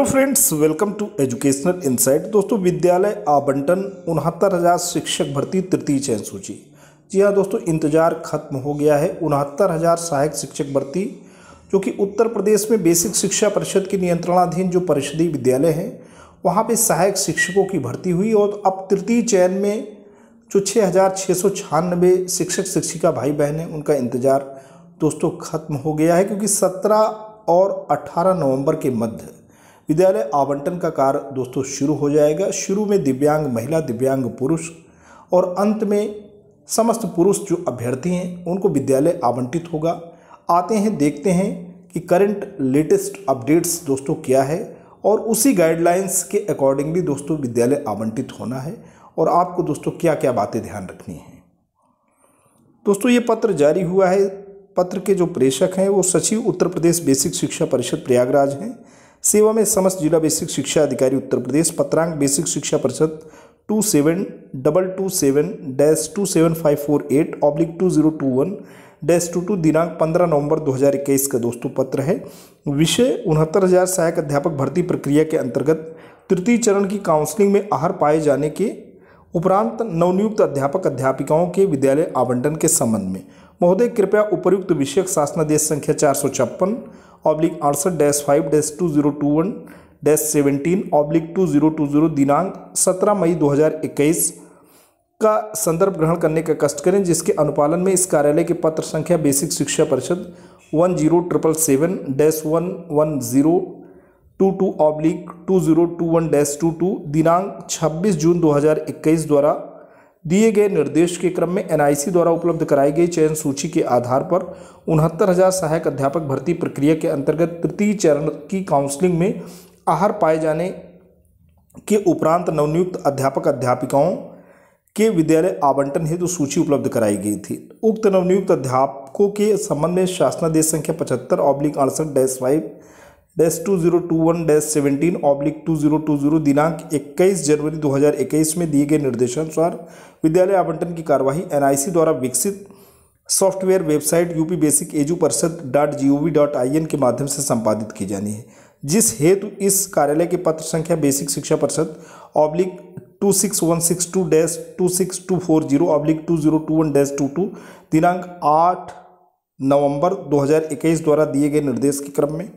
hello friends welcome to educational insight दोस्तों विद्यालय आवंटन उनहत्तर हज़ार शिक्षक भर्ती तृतीय चयन सूची जी हाँ दोस्तों इंतज़ार खत्म हो गया है उनहत्तर हज़ार सहायक शिक्षक भर्ती जो कि उत्तर प्रदेश में बेसिक शिक्षा परिषद के नियंत्रणाधीन जो परिषदीय विद्यालय हैं वहाँ पे सहायक शिक्षकों की भर्ती हुई और अब तृतीय चयन में जो छः हज़ार छः सौ छियानबे शिक्षक शिक्षिका भाई बहन हैं उनका इंतज़ार दोस्तों खत्म हो गया है क्योंकि सत्रह और अठारह नवम्बर के मध्य विद्यालय आवंटन का कार्य दोस्तों शुरू हो जाएगा शुरू में दिव्यांग महिला दिव्यांग पुरुष और अंत में समस्त पुरुष जो अभ्यर्थी हैं उनको विद्यालय आवंटित होगा आते हैं देखते हैं कि करंट लेटेस्ट अपडेट्स दोस्तों क्या है और उसी गाइडलाइंस के अकॉर्डिंगली दोस्तों विद्यालय आवंटित होना है और आपको दोस्तों क्या क्या बातें ध्यान रखनी है दोस्तों ये पत्र जारी हुआ है पत्र के जो प्रेषक हैं वो सचिव उत्तर प्रदेश बेसिक शिक्षा परिषद प्रयागराज हैं सेवा में समस्त जिला बेसिक शिक्षा अधिकारी उत्तर प्रदेश पत्रांक बेसिक शिक्षा परिषद two seven double two seven dash two seven five four eight oblique two zero two one dash two two दिनांक पंद्रह नवंबर इक्कीस का दोस्तों पत्र है विषय उनहत्तर हज़ार सहायक अध्यापक भर्ती प्रक्रिया के अंतर्गत तृतीय चरण की काउंसलिंग में आहर पाए जाने के उपरांत नवनियुक्त अध्यापक अध्यापिकाओं के विद्यालय आवंटन के संबंध में महोदय कृपया उपयुक्त विषयक शासनादेश संख्या चार सौ छप्पन ऑब्लिक अड़सठ dash five dash two zero two one dash seventeen oblique two zero two zero दिनांक सत्रह मई दो हज़ार इक्कीस का संदर्भ ग्रहण करने का कष्ट करें जिसके अनुपालन में इस कार्यालय के पत्र संख्या बेसिक शिक्षा परिषद one zero triple seven dash one one zero two two oblique two zero two one dash two two दिनांक छब्बीस जून दो हज़ार इक्कीस द्वारा दिए गए निर्देश के क्रम में एनआईसी द्वारा उपलब्ध कराई गई चयन सूची के आधार पर उनहत्तर हज़ार सहायक अध्यापक भर्ती प्रक्रिया के अंतर्गत तृतीय चरण की काउंसलिंग में आहार पाए जाने के उपरांत नवनियुक्त अध्यापक अध्यापिकाओं के विद्यालय आवंटन हेतु सूची उपलब्ध कराई गई थी उक्त नवनियुक्त अध्यापकों के संबंध में शासनादेश संख्या पचहत्तर ऑब्लिक अड़सठ dash five dash two zero two one dash seventeen oblique two zero two zero दिनांक इक्कीस जनवरी दो हज़ार इक्कीस में दिए गए निर्देशानुसार विद्यालय आवंटन की कार्यवाही एनआईसी द्वारा विकसित software website UP basic edu परिषद dot G O V dot I N के माध्यम से संपादित की जानी है जिस हेतु इस कार्यालय के पत्र संख्या बेसिक शिक्षा परिषद oblique two six one six two dash two six two four zero oblique two zero two one dash two two दिनांक आठ नवंबर इक्कीस द्वारा दिए गए निर्देश के क्रम में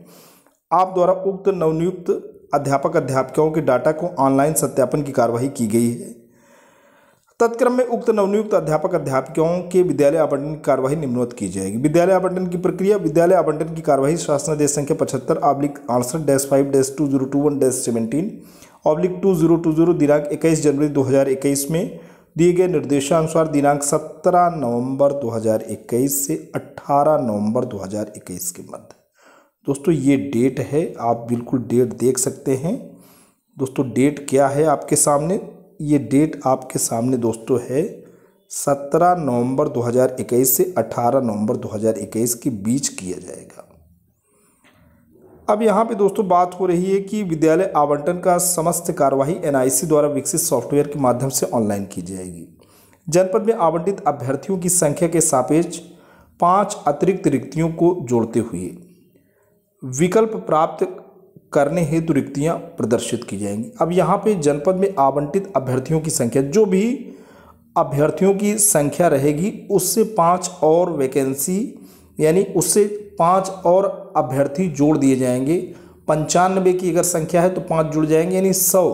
आप द्वारा उक्त नवनियुक्त अध्यापक अध्यापिकाओं के डाटा को ऑनलाइन सत्यापन की कार्यवाही की गई है तत्क्रम में उक्त नवनियुक्त अध्यापक अध्यापिकाओं के विद्यालय आवंटन की कार्यवाही निम्नवत की जाएगी विद्यालय आवंटन की प्रक्रिया विद्यालय आवंटन की कार्यवाही शासनादेश संख्या पचहत्तर ऑब्लिक अड़सठ dash five dash two zero two one dash seventeen oblique two zero two zero दिनांक इक्कीस जनवरी दो हज़ार इक्कीस में दिए गए निर्देशानुसार दिनांक सत्रह नवम्बर दो हजार इक्कीस से नवम्बर दो हजार इक्कीस के मध्य दोस्तों ये डेट है आप बिल्कुल डेट देख सकते हैं दोस्तों डेट क्या है आपके सामने ये डेट आपके सामने दोस्तों है 17 नवंबर 2021 से 18 नवंबर 2021 के बीच किया जाएगा अब यहाँ पे दोस्तों बात हो रही है कि विद्यालय आवंटन का समस्त कार्यवाही एनआईसी द्वारा विकसित सॉफ्टवेयर के माध्यम से ऑनलाइन की जाएगी जनपद में आवंटित अभ्यर्थियों की संख्या के सापेक्ष पाँच अतिरिक्त रिक्तियों को जोड़ते हुए विकल्प प्राप्त करने हेतु रिक्तियाँ प्रदर्शित की जाएंगी अब यहाँ पे जनपद में आवंटित अभ्यर्थियों की संख्या जो भी अभ्यर्थियों की संख्या रहेगी उससे पाँच और वैकेंसी यानी उससे पाँच और अभ्यर्थी जोड़ दिए जाएंगे पंचानबे की अगर संख्या है तो पाँच जुड़ जाएंगे यानी सौ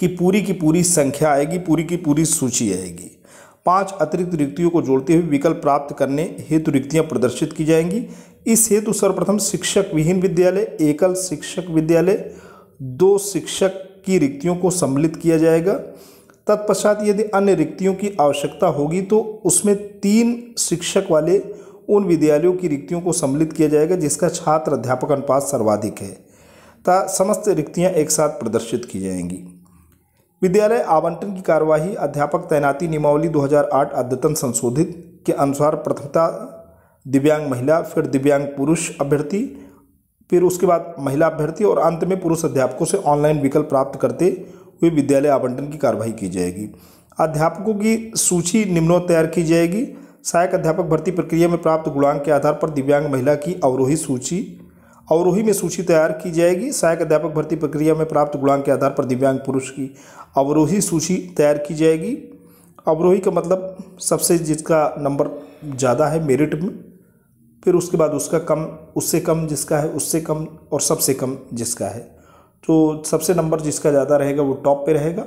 की पूरी की पूरी संख्या आएगी पूरी की पूरी सूची आएगी पांच अतिरिक्त रिक्तियों को जोड़ते हुए विकल्प प्राप्त करने हेतु रिक्तियां प्रदर्शित की जाएंगी इस हेतु सर्वप्रथम शिक्षक विहीन विद्यालय एकल शिक्षक विद्यालय दो शिक्षक की रिक्तियों को सम्मिलित किया जाएगा तत्पश्चात यदि अन्य रिक्तियों की आवश्यकता होगी तो उसमें तीन शिक्षक वाले उन विद्यालयों की रिक्तियों को सम्मिलित किया जाएगा जिसका छात्र अध्यापक अनुपात सर्वाधिक है तथा समस्त रिक्तियां एक साथ प्रदर्शित की जाएंगी विद्यालय आवंटन की कार्यवाही अध्यापक तैनाती नियमावली 2008 अद्यतन संशोधित के अनुसार प्रथमता दिव्यांग महिला फिर दिव्यांग पुरुष अभ्यर्थी फिर उसके बाद महिला अभ्यर्थी और अंत में पुरुष अध्यापकों से ऑनलाइन विकल्प प्राप्त करते हुए विद्यालय आवंटन की कार्यवाही की जाएगी अध्यापकों की सूची निम्नों तैयार की जाएगी सहायक अध्यापक भर्ती प्रक्रिया में प्राप्त गुणांक के आधार पर दिव्यांग महिला की अवरोही सूची अवरोही में सूची तैयार की जाएगी सहायक अध्यापक भर्ती प्रक्रिया में प्राप्त गुणांक के आधार पर दिव्यांग पुरुष की अवरोही सूची तैयार की जाएगी अवरोही का मतलब सबसे जिसका नंबर ज़्यादा है मेरिट में फिर उसके बाद उसका कम उससे कम जिसका है उससे कम और सबसे कम जिसका है तो सबसे नंबर जिसका ज़्यादा रहेगा वो टॉप पे रहेगा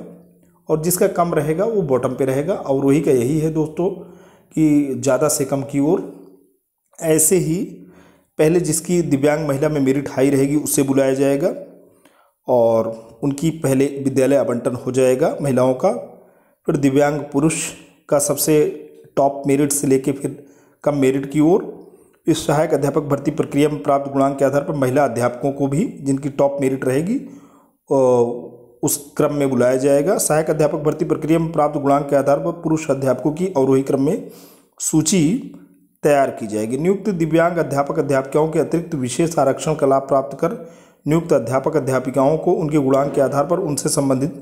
और जिसका कम रहेगा वो बॉटम पे रहेगा अवरोही का यही है दोस्तों कि ज़्यादा से कम की ओर ऐसे ही पहले जिसकी दिव्यांग महिला में मेरिट हाई रहेगी उससे बुलाया जाएगा और उनकी पहले विद्यालय आवंटन हो जाएगा महिलाओं का फिर दिव्यांग पुरुष का सबसे टॉप मेरिट से लेके फिर कम मेरिट की ओर इस सहायक अध्यापक भर्ती प्रक्रिया में प्राप्त गुणांक के आधार पर महिला अध्यापकों को भी जिनकी टॉप मेरिट रहेगी उस क्रम में बुलाया जाएगा सहायक अध्यापक भर्ती प्रक्रिया में प्राप्त गुणांक के आधार पर पुरुष अध्यापकों की अवरोही क्रम में सूची तैयार की जाएगी नियुक्त दिव्यांग अध्यापक अध्यापिकाओं के अतिरिक्त विशेष आरक्षण का लाभ प्राप्त कर नियुक्त अध्यापक अध्यापिकाओं को उनके गुणांक के आधार पर उनसे संबंधित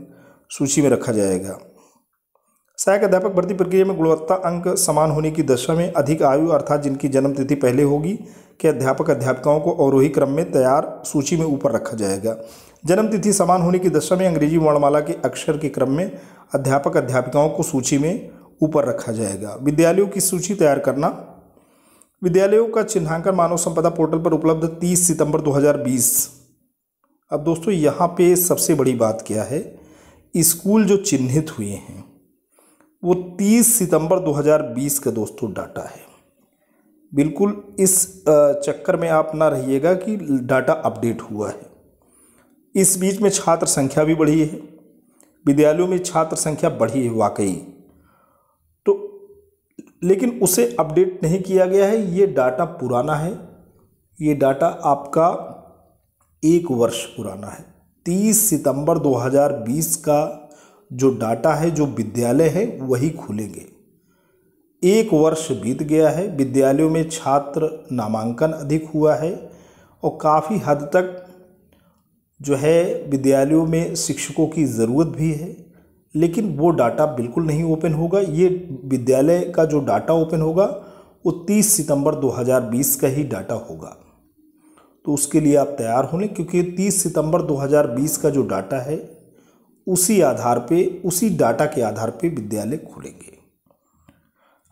सूची में रखा जाएगा सहायक अध्यापक भर्ती प्रक्रिया में गुणवत्ता अंक समान होने की दशा में अधिक आयु अर्थात जिनकी जन्म तिथि पहले होगी के अध्यापक अध्यापिकाओं को अवरोही क्रम में तैयार सूची में ऊपर रखा जाएगा जन्म तिथि समान होने की दशा में अंग्रेजी वर्णमाला के अक्षर के क्रम में अध्यापक अध्यापिकाओं को सूची में ऊपर रखा जाएगा विद्यालयों की सूची तैयार करना विद्यालयों का चिन्हांकन मानव संपदा पोर्टल पर उपलब्ध 30 सितंबर 2020 अब दोस्तों यहाँ पे सबसे बड़ी बात क्या है स्कूल जो चिन्हित हुए हैं वो 30 सितंबर 2020 का दोस्तों डाटा है बिल्कुल इस चक्कर में आप ना रहिएगा कि डाटा अपडेट हुआ है इस बीच में छात्र संख्या भी बढ़ी है विद्यालयों में छात्र संख्या बढ़ी है वाकई लेकिन उसे अपडेट नहीं किया गया है ये डाटा पुराना है ये डाटा आपका एक वर्ष पुराना है 30 सितंबर 2020 का जो डाटा है जो विद्यालय है वही खुलेंगे एक वर्ष बीत गया है विद्यालयों में छात्र नामांकन अधिक हुआ है और काफ़ी हद तक जो है विद्यालयों में शिक्षकों की ज़रूरत भी है लेकिन वो डाटा बिल्कुल नहीं ओपन होगा ये विद्यालय का जो डाटा ओपन होगा वो 30 सितंबर 2020 का ही डाटा होगा तो उसके लिए आप तैयार होने क्योंकि 30 सितंबर 2020 का जो डाटा है उसी आधार पे उसी डाटा के आधार पे विद्यालय खुलेंगे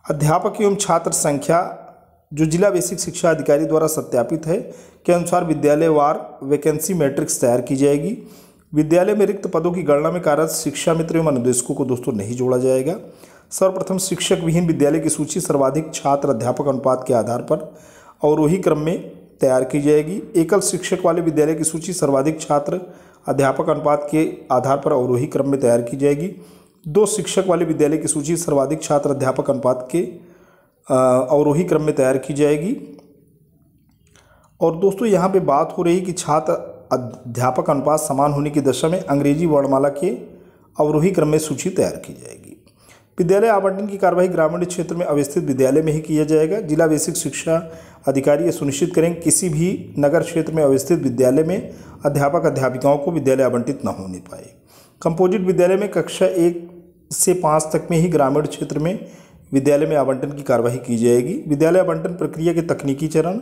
अध्यापक एवं छात्र संख्या जो जिला बेसिक शिक्षा अधिकारी द्वारा सत्यापित है के अनुसार विद्यालयवार वैकेंसी मैट्रिक्स तैयार की जाएगी विद्यालय में रिक्त पदों की गणना में कार्यरत शिक्षा मित्र एवं अनुदेशकों को दोस्तों नहीं जोड़ा जाएगा सर्वप्रथम शिक्षक विहीन विद्यालय की सूची सर्वाधिक छात्र अध्यापक अनुपात के आधार पर और वही क्रम में तैयार की जाएगी एकल शिक्षक वाले विद्यालय की सूची सर्वाधिक छात्र अध्यापक अनुपात के आधार पर और वही क्रम में तैयार की जाएगी दो शिक्षक वाले विद्यालय की सूची सर्वाधिक छात्र अध्यापक अनुपात के अवरोही क्रम में तैयार की जाएगी और दोस्तों यहाँ पे बात हो रही कि छात्र अध्यापक अनुपात समान होने की दशा में अंग्रेजी वर्णमाला के अवरोही क्रम में सूची तैयार की जाएगी विद्यालय आवंटन की कार्यवाही ग्रामीण क्षेत्र में अवस्थित विद्यालय में ही किया जाएगा जिला बेसिक शिक्षा अधिकारी ये सुनिश्चित करें किसी भी नगर क्षेत्र में अवस्थित विद्यालय में अध्यापक अध्यापिकाओं को विद्यालय आवंटित न होने पाए कंपोजिट विद्यालय में कक्षा एक से पाँच तक में ही ग्रामीण क्षेत्र में विद्यालय में आवंटन की कार्यवाही की जाएगी विद्यालय आवंटन प्रक्रिया के तकनीकी चरण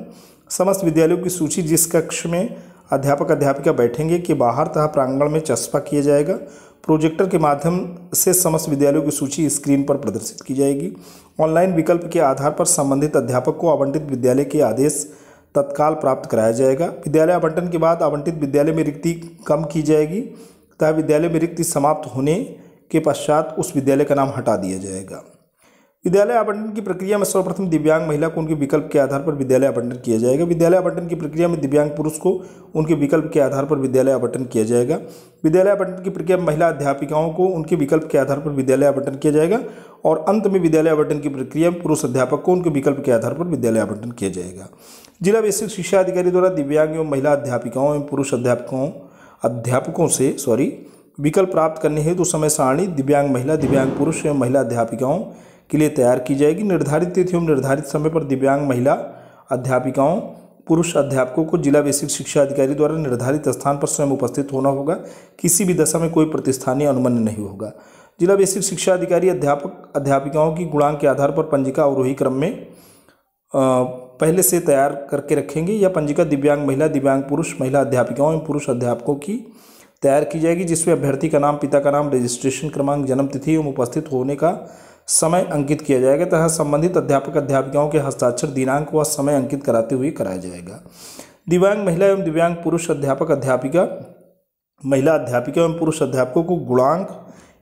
समस्त विद्यालयों की सूची जिस कक्ष में अध्यापक अध्यापिका बैठेंगे कि बाहर तथा प्रांगण में चस्पा किया जाएगा प्रोजेक्टर के माध्यम से समस्त विद्यालयों की सूची स्क्रीन पर प्रदर्शित की जाएगी ऑनलाइन विकल्प के आधार पर संबंधित अध्यापक को आवंटित विद्यालय के आदेश तत्काल प्राप्त कराया जाएगा विद्यालय आवंटन के बाद आवंटित विद्यालय में रिक्ति कम की जाएगी तथा विद्यालय में रिक्ति समाप्त होने के पश्चात उस विद्यालय का नाम हटा दिया जाएगा विद्यालय आवंटन की प्रक्रिया में सर्वप्रथम दिव्यांग महिला को उनके विकल्प के आधार पर विद्यालय आवंटन किया जाएगा विद्यालय आवंटन की प्रक्रिया में दिव्यांग पुरुष को उनके विकल्प के आधार पर विद्यालय आवंटन किया जाएगा विद्यालय आवंटन की प्रक्रिया में महिला अध्यापिकाओं को उनके विकल्प के आधार पर विद्यालय आवंटन किया जाएगा और अंत में विद्यालय आवंटन की प्रक्रिया में पुरुष अध्यापक को उनके विकल्प के आधार पर विद्यालय आवंटन किया जाएगा जिला विशिष्ट शिक्षा अधिकारी द्वारा दिव्यांग एवं महिला अध्यापिकाओं एवं पुरुष अध्यापकों अध्यापकों से सॉरी विकल्प प्राप्त करने हेतु समय सारणी दिव्यांग महिला दिव्यांग पुरुष एवं महिला अध्यापिकाओं के लिए तैयार की जाएगी निर्धारित तिथि एवं निर्धारित समय पर दिव्यांग महिला अध्यापिकाओं पुरुष अध्यापकों को जिला बेसिक शिक्षा अधिकारी द्वारा निर्धारित स्थान पर स्वयं उपस्थित होना होगा किसी भी दशा में कोई प्रतिस्थानीय अनुमन्य नहीं होगा जिला बेसिक शिक्षा अधिकारी अध्यापक अध्यापिकाओं की गुणांक के आधार पर पंजिका अवरोही क्रम में पहले से तैयार करके रखेंगे यह पंजिका दिव्यांग महिला दिव्यांग पुरुष महिला अध्यापिकाओं एवं पुरुष अध्यापकों की तैयार की जाएगी जिसमें अभ्यर्थी का नाम पिता का नाम रजिस्ट्रेशन क्रमांक जन्मतिथि एवं उपस्थित होने का समय अंकित किया जाएगा तथा संबंधित अध्यापक अध्यापिकाओं के हस्ताक्षर दिनांक व समय अंकित कराते हुए कराया जाएगा दिव्यांग महिला एवं दिव्यांग पुरुष अध्यापक अध्यापिका महिला अध्यापिका एवं पुरुष अध्यापकों को गुणांक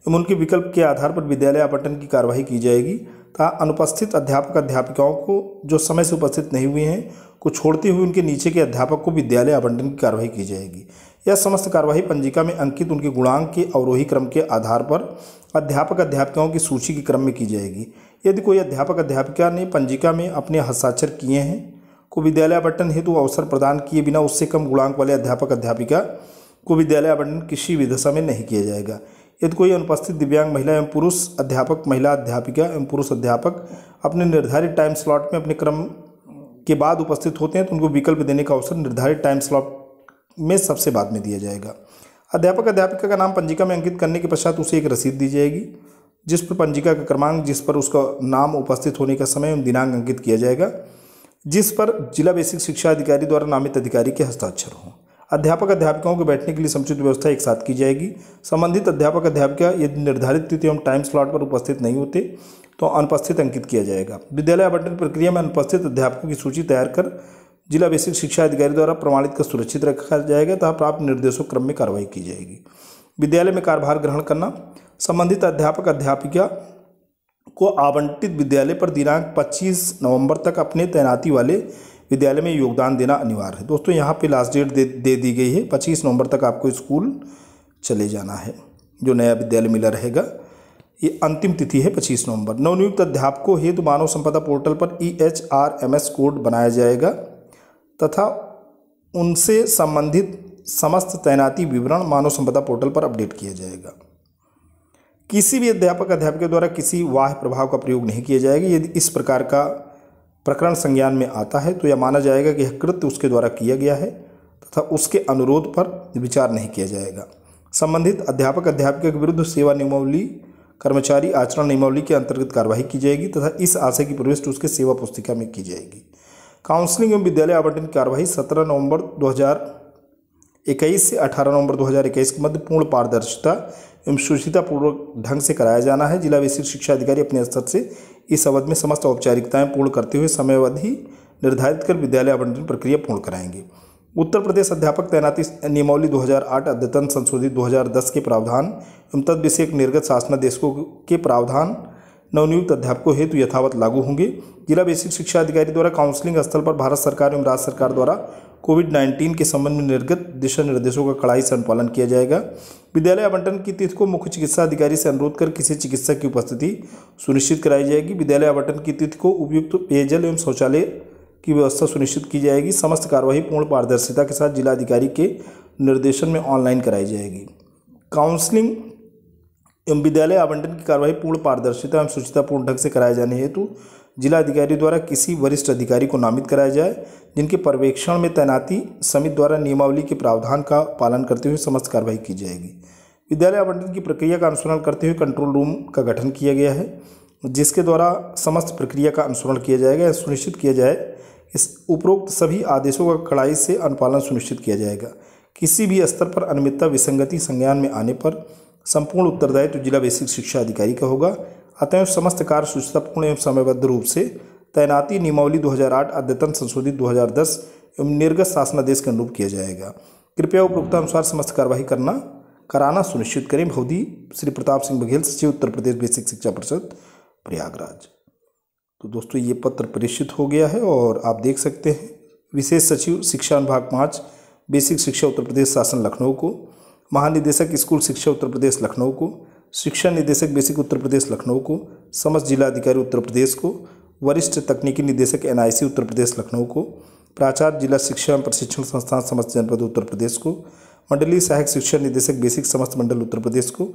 एवं उनके विकल्प के आधार पर विद्यालय आवंटन की कार्यवाही की जाएगी तथा अनुपस्थित अध्यापक अध्यापिकाओं को जो समय से उपस्थित नहीं हुए हैं को छोड़ते हुए उनके नीचे के अध्यापक को विद्यालय आवंटन की कार्यवाही की जाएगी यह समस्त कार्यवाही पंजिका में अंकित उनके गुणांक के अवरोही क्रम के आधार पर अध्यापक अध्यापिकाओं की सूची के क्रम में की जाएगी यदि कोई अध्यापक अध्यापिका ने पंजिका में अपने हस्ताक्षर किए हैं को विद्यालय आवंटन हेतु अवसर प्रदान किए बिना उससे कम गुणांक वाले अध्यापक अध्यापिका को विद्यालय आवंटन किसी भी दशा में नहीं किया जाएगा यदि कोई अनुपस्थित दिव्यांग महिला एवं पुरुष अध्यापक महिला अध्यापिका एवं पुरुष अध्यापक अपने निर्धारित टाइम स्लॉट में अपने क्रम के बाद उपस्थित होते हैं तो उनको विकल्प देने का अवसर निर्धारित टाइम स्लॉट में सबसे बाद में दिया जाएगा अध्यापक अध्यापिका का नाम पंजिका में अंकित करने के पश्चात उसे एक रसीद दी जाएगी जिस पर पंजिका का क्रमांक जिस पर उसका नाम उपस्थित होने का समय एवं दिनांक अंकित किया जाएगा जिस पर जिला बेसिक शिक्षा अधिकारी द्वारा नामित अधिकारी के हस्ताक्षर हों अध्यापक अध्यापिकाओं के बैठने के लिए समुचित व्यवस्था एक साथ की जाएगी संबंधित अध्यापक अध्यापिका यदि निर्धारित तिथि एवं टाइम स्लॉट पर उपस्थित नहीं होते तो अनुपस्थित अंकित किया जाएगा विद्यालय आवंटन प्रक्रिया में अनुपस्थित अध्यापकों की सूची तैयार कर जिला बेसिक शिक्षा अधिकारी द्वारा प्रमाणित कर सुरक्षित रखा जाएगा तथा प्राप्त निर्देशों क्रम में कार्रवाई की जाएगी विद्यालय में कार्यभार ग्रहण करना संबंधित अध्यापक अध्यापिका को आवंटित विद्यालय पर दिनांक 25 नवंबर तक अपने तैनाती वाले विद्यालय में योगदान देना अनिवार्य है दोस्तों यहाँ पे लास्ट डेट दे, दे दी गई है 25 नवंबर तक आपको स्कूल चले जाना है जो नया विद्यालय मिला रहेगा ये अंतिम तिथि है 25 नवंबर नवनियुक्त अध्यापकों हेतु मानव संपदा पोर्टल पर E H R M S code बनाया जाएगा तथा उनसे संबंधित समस्त तैनाती विवरण मानव संपदा पोर्टल पर अपडेट किया जाएगा किसी भी अध्यापक अध्यापक द्वारा किसी वाह प्रभाव का प्रयोग नहीं किया जाएगा यदि इस प्रकार का प्रकरण संज्ञान में आता है तो यह माना जाएगा कि यह कृत्य उसके द्वारा किया गया है तथा उसके अनुरोध पर विचार नहीं किया जाएगा संबंधित अध्यापक अध्यापक के विरुद्ध सेवा नियमावली कर्मचारी आचरण नियमावली के अंतर्गत कार्रवाई की जाएगी तथा इस आशय की प्रविष्ट उसके सेवा पुस्तिका में की जाएगी काउंसलिंग एवं विद्यालय आवंटन कार्यवाही सत्रह नवंबर 2021 से 18 नवंबर 2021 के मध्य पूर्ण पारदर्शिता एवं शुचितापूर्वक ढंग से कराया जाना है जिला विशिष्ट शिक्षा अधिकारी अपने स्तर से इस अवधि में समस्त औपचारिकताएं पूर्ण करते हुए समयावधि निर्धारित कर विद्यालय आवंटन प्रक्रिया पूर्ण कराएंगे उत्तर प्रदेश अध्यापक तैनाती नियमावली 2008 अद्यतन संशोधित 2010 के प्रावधान एवं तद विषय निर्गत शासनादेशों के प्रावधान नवनियुक्त अध्यापकों हेतु यथावत लागू होंगे जिला बेसिक शिक्षा अधिकारी द्वारा काउंसलिंग स्थल पर भारत सरकार एवं राज्य सरकार द्वारा कोविड 19 के संबंध में निर्गत दिशा निर्देशों का कड़ाई से अनुपालन किया जाएगा विद्यालय आवंटन की तिथि को मुख्य चिकित्सा अधिकारी से अनुरोध कर किसी चिकित्सक की उपस्थिति सुनिश्चित कराई जाएगी विद्यालय आवंटन की तिथि को उपयुक्त पेयजल एवं शौचालय की व्यवस्था सुनिश्चित की जाएगी समस्त कार्यवाही पूर्ण पारदर्शिता के साथ जिलाधिकारी के निर्देशन में ऑनलाइन कराई जाएगी काउंसलिंग एवं विद्यालय आवंटन की कार्यवाही पूर्ण पारदर्शिता एवं शुचितापूर्ण ढंग से कराए जाने हेतु जिला अधिकारी द्वारा किसी वरिष्ठ अधिकारी को नामित कराया जाए जिनके पर्यवेक्षण में तैनाती समिति द्वारा नियमावली के प्रावधान का पालन करते हुए समस्त कार्रवाई की जाएगी विद्यालय आवंटन की प्रक्रिया का अनुसरण करते हुए कंट्रोल रूम का गठन किया गया है जिसके द्वारा समस्त प्रक्रिया का अनुसरण किया जाएगा या सुनिश्चित किया जाए इस उपरोक्त सभी आदेशों का कड़ाई से अनुपालन सुनिश्चित किया जाएगा किसी भी स्तर पर अनियमितता विसंगति संज्ञान में आने पर संपूर्ण उत्तरदायित्व तो जिला बेसिक शिक्षा अधिकारी का होगा अतः समस्त कार्य सुचितापूर्ण एवं समयबद्ध रूप से तैनाती नियमावली 2008 अद्यतन संशोधित 2010 एवं निर्गत शासनादेश के अनुरूप किया जाएगा कृपया उपभोक्ता अनुसार समस्त कार्यवाही करना कराना सुनिश्चित करें भौदी श्री प्रताप सिंह बघेल सचिव उत्तर प्रदेश बेसिक शिक्षा परिषद प्रयागराज तो दोस्तों ये पत्र प्रेषित हो गया है और आप देख सकते हैं विशेष सचिव शिक्षा अनुभाग पाँच बेसिक शिक्षा उत्तर प्रदेश शासन लखनऊ को महानिदेशक स्कूल शिक्षा उत्तर प्रदेश लखनऊ को शिक्षा निदेशक बेसिक उत्तर प्रदेश लखनऊ को समस्त जिलाधिकारी उत्तर प्रदेश को वरिष्ठ तकनीकी निदेशक एनआईसी उत्तर प्रदेश लखनऊ को प्राचार्य जिला शिक्षा एवं प्रशिक्षण संस्थान समस्त जनपद उत्तर प्रदेश को मंडलीय सहायक शिक्षा निदेशक बेसिक समस्त मंडल उत्तर प्रदेश को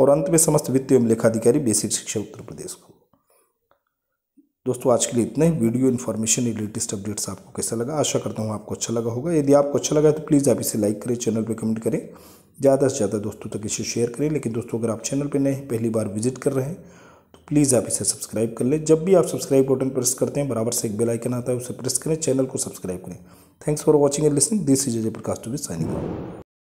और अंत में समस्त वित्त एवं लेखाधिकारी बेसिक शिक्षा उत्तर प्रदेश को दोस्तों आज के लिए इतना ही वीडियो इन्फॉर्मेशन या लेटेस्ट अपडेट्स आपको कैसा लगा आशा करता हूँ आपको अच्छा लगा होगा यदि आपको अच्छा लगा तो प्लीज़ आप इसे लाइक करें चैनल पर कमेंट करें ज़्यादा से ज़्यादा दोस्तों तक इसे शेयर करें लेकिन दोस्तों अगर आप चैनल पर नए पहली बार विजिट कर रहे हैं तो प्लीज़ आप इसे सब्सक्राइब कर लें जब भी आप सब्सक्राइब बटन प्रेस करते हैं बराबर से एक बेल आइकन आता है उसे प्रेस करें चैनल को सब्सक्राइब करें thanks for watching and listening this is Ajay Prakash to be signing